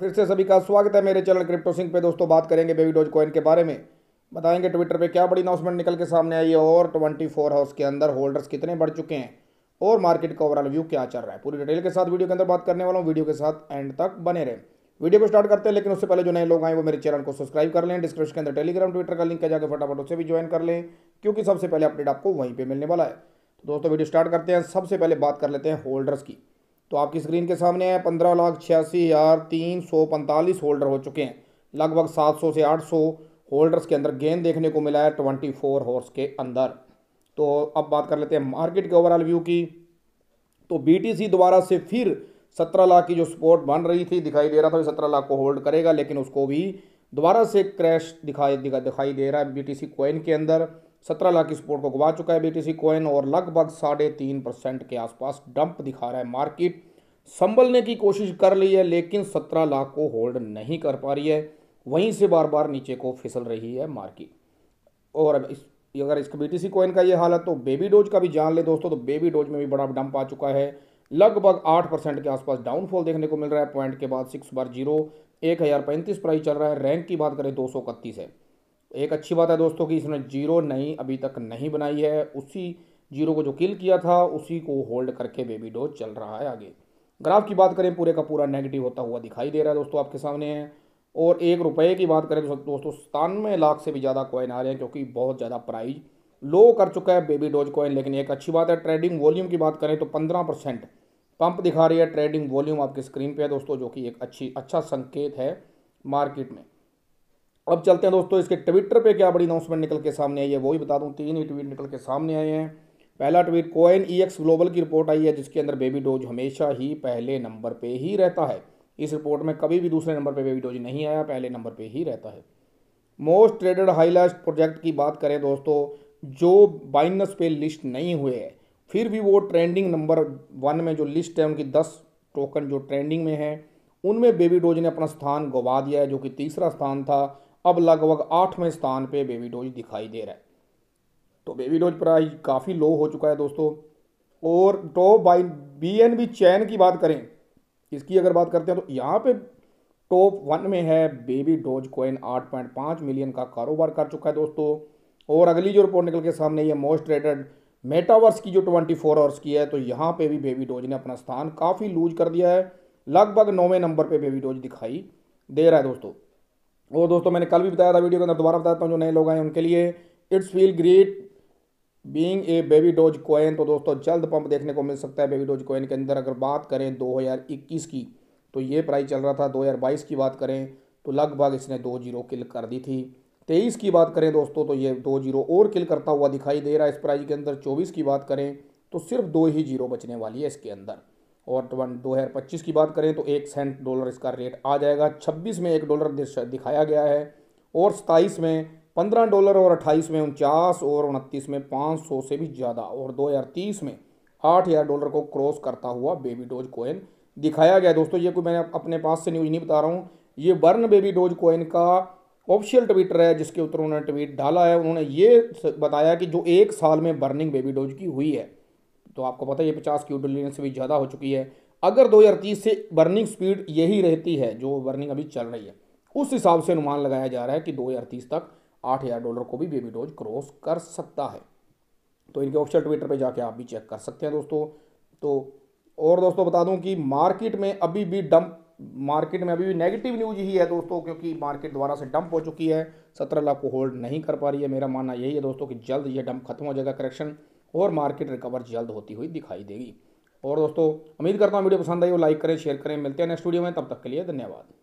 फिर से सभी का स्वागत है मेरे चैनल क्रिप्टो सिंह पे दोस्तों बात करेंगे बेबी डोज कॉइन के बारे में बताएंगे ट्विटर पे क्या बड़ी अनाउंसमेंट निकल के सामने आई है और ट्वेंटी फोर हाउस के अंदर होल्डर्स कितने बढ़ चुके हैं और मार्केट का ओवरऑल व्यू क्या चल रहा है पूरी डिटेल के साथ वीडियो के अंदर बात करने वाला हूँ वीडियो के साथ एंड तक बने रहे वीडियो को स्टार्ट करते हैं लेकिन उससे पहले जो नए लोग आए वो मेरे चैनल को सब्सक्राइब कर लें डिस्क्रिप्शन के अंदर टेलीग्राम ट्विटर का लिंक है जाकर फटाफट उससे भी ज्वाइन कर लें क्योंकि सबसे पहले अपडेट आपको वहीं पर मिलने वाला है तो दोस्तों वीडियो स्टार्ट करते हैं सबसे पहले बात कर लेते हैं होल्डर्स की तो आपकी स्क्रीन के सामने है पंद्रह लाख छियासी हज़ार तीन सौ पैंतालीस होल्डर हो चुके हैं लगभग सात सौ से आठ सौ होल्डर्स के अंदर गेंद देखने को मिला है ट्वेंटी फोर हॉर्स के अंदर तो अब बात कर लेते हैं मार्केट के ओवरऑल व्यू की तो सी दोबारा से फिर सत्रह लाख की जो सपोर्ट बन रही थी दिखाई दे रहा था सत्रह लाख को होल्ड करेगा लेकिन उसको भी दोबारा से क्रैश दिखाई दिखाई दे रहा है बी सी कॉइन के अंदर सत्रह लाख की सपोर्ट को गवा चुका है बीटीसी कॉइन और लगभग साढ़े तीन परसेंट के आसपास डंप दिखा रहा है मार्केट संभलने की कोशिश कर ली है लेकिन सत्रह लाख को होल्ड नहीं कर पा रही है वहीं से बार बार नीचे को फिसल रही है मार्केट और अब इस अगर इसका बी टी कॉइन का ये हाल है तो बेबी डोज का भी जान ले दोस्तों तो बेबी डोज में भी बड़ा डंप आ चुका है लगभग आठ परसेंट के आसपास डाउनफॉल देखने को मिल रहा है पॉइंट के बाद सिक्स बार जीरो एक हज़ार पैंतीस प्राइस चल रहा है रैंक की बात करें दो सौ इकतीस है एक अच्छी बात है दोस्तों कि इसने जीरो नहीं अभी तक नहीं बनाई है उसी जीरो को जो किल किया था उसी को होल्ड करके बेबी डोज चल रहा है आगे ग्राफ की बात करें पूरे का पूरा नेगेटिव होता हुआ दिखाई दे रहा है दोस्तों आपके सामने है और एक रुपये की बात करें तो दोस्तों सतानवे लाख से भी ज़्यादा कॉइन आ रहे हैं क्योंकि बहुत ज़्यादा प्राइज लो कर चुका है बेबी डोज कॉइन लेकिन एक अच्छी बात है ट्रेडिंग वॉल्यूम की बात करें तो पंद्रह परसेंट पंप दिखा रही है ट्रेडिंग वॉल्यूम आपके स्क्रीन पे है दोस्तों जो कि एक अच्छी अच्छा संकेत है मार्केट में अब चलते हैं दोस्तों इसके ट्विटर पे क्या बड़ी अनाउंसमेंट निकल के सामने आई है वो ही बता दूं तीन ही ट्वीट निकल के सामने आए हैं पहला tweet coin E X global की रिपोर्ट आई है जिसके अंदर बेबी डोज हमेशा ही पहले नंबर पे ही रहता है इस रिपोर्ट में कभी भी दूसरे नंबर पे बेबी डोज नहीं आया पहले नंबर पे ही रहता है मोस्ट ट्रेडेड हाईलाइट प्रोजेक्ट की बात करें दोस्तों जो बाइनस पे लिस्ट नहीं हुए हैं फिर भी वो ट्रेंडिंग नंबर वन में जो लिस्ट है उनकी दस टोकन जो ट्रेंडिंग में है उनमें बेबी डोज ने अपना स्थान गवा दिया है जो कि तीसरा स्थान था अब लगभग आठवें स्थान पे बेबी डोज दिखाई दे रहा है तो बेबी डोज प्राइस काफ़ी लो हो चुका है दोस्तों और top buy B N B chain की बात करें इसकी अगर बात करते हैं तो यहाँ पे टॉप वन में है बेबी डोज कोइन आठ पॉइंट पाँच मिलियन का कारोबार कर चुका है दोस्तों और अगली जो रिपोर्ट निकल के सामने ये मोस्ट ट्रेडेड मेटावर्स की जो ट्वेंटी फोर आवर्स की है तो यहाँ पे भी बेबी डोज ने अपना स्थान काफ़ी लूज कर दिया है लगभग नौवें नंबर पे बेबी डोज दिखाई दे रहा है दोस्तों और दोस्तों मैंने कल भी बताया था वीडियो के अंदर दोबारा बताता हूँ जो नए लोग आए उनके लिए it's feel great being a Baby Doge coin तो दोस्तों जल्द पंप देखने को मिल सकता है बेबी डोज कोइन के अंदर अगर बात करें 2021 की तो ये प्राइस चल रहा था 2022 की बात करें तो लगभग इसने दो जीरो किल कर दी थी तेईस की बात करें दोस्तों तो ये दो जीरो और किल करता हुआ दिखाई दे रहा है इस प्राइस के अंदर चौबीस की बात करें तो सिर्फ दो ही जीरो बचने वाली है इसके अंदर और तो दो हज़ार पच्चीस की बात करें तो एक सेंट डॉलर इसका रेट आ जाएगा छब्बीस में एक डॉलर दिखाया गया है और सताईस में पंद्रह डॉलर और अट्ठाईस में उनचास और उनतीस में पाँच सौ से भी ज़्यादा और दो हज़ार तीस में आठ हज़ार डॉलर को क्रॉस करता हुआ बेबी डोज कोइन दिखाया गया दोस्तों ये कोई मैंने अपने पास से न्यूज नहीं बता रहा हूँ ये बर्न बेबी डोज कोइन का ऑफिशियल ट्विटर है जिसके ऊपर उन्होंने ट्वीट डाला है उन्होंने ये बताया कि जो एक साल में बर्निंग बेबी डोज की हुई है तो आपको पता है पचास क्यू डॉलर से भी ज़्यादा हो चुकी है अगर दो हज़ार से बर्निंग स्पीड यही रहती है जो बर्निंग अभी चल रही है उस हिसाब से अनुमान लगाया जा रहा है कि दो हज़ार तीस तक आठ हज़ार डॉलर को भी बेबी डोज क्रॉस कर सकता है तो इनके ऑफिशियल ट्विटर पे जाके आप भी चेक कर सकते हैं दोस्तों तो और दोस्तों बता दूं कि मार्केट में अभी भी डंप मार्केट में अभी भी नेगेटिव न्यूज ही है दोस्तों क्योंकि मार्केट दोबारा से डंप हो चुकी है सत्रह लाख को होल्ड नहीं कर पा रही है मेरा मानना यही है दोस्तों कि जल्द ये डंप खत्म हो जाएगा करेक्शन और मार्केट रिकवर जल्द होती हुई दिखाई देगी और दोस्तों उम्मीद करता हूँ वीडियो पसंद आई हो लाइक करें शेयर करें मिलते हैं नेक्स्ट वीडियो में तब तक के लिए धन्यवाद